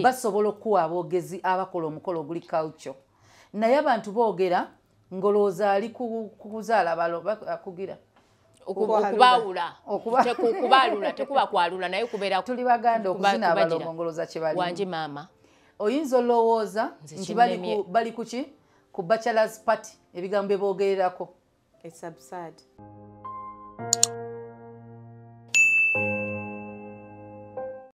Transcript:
basobola okuwa aboogezi abakola omukolo oguli culture naye abantu boogera ngolowooza ali kuzaala balakugira okubaalula tekuba kwalula naye kubeera tuli baganda okuzina abalongo ngolooza kye bali wangi maama oyinza olowooza nti bali ku ki ku bachelors party ebigambo bye boogererako It's absurd.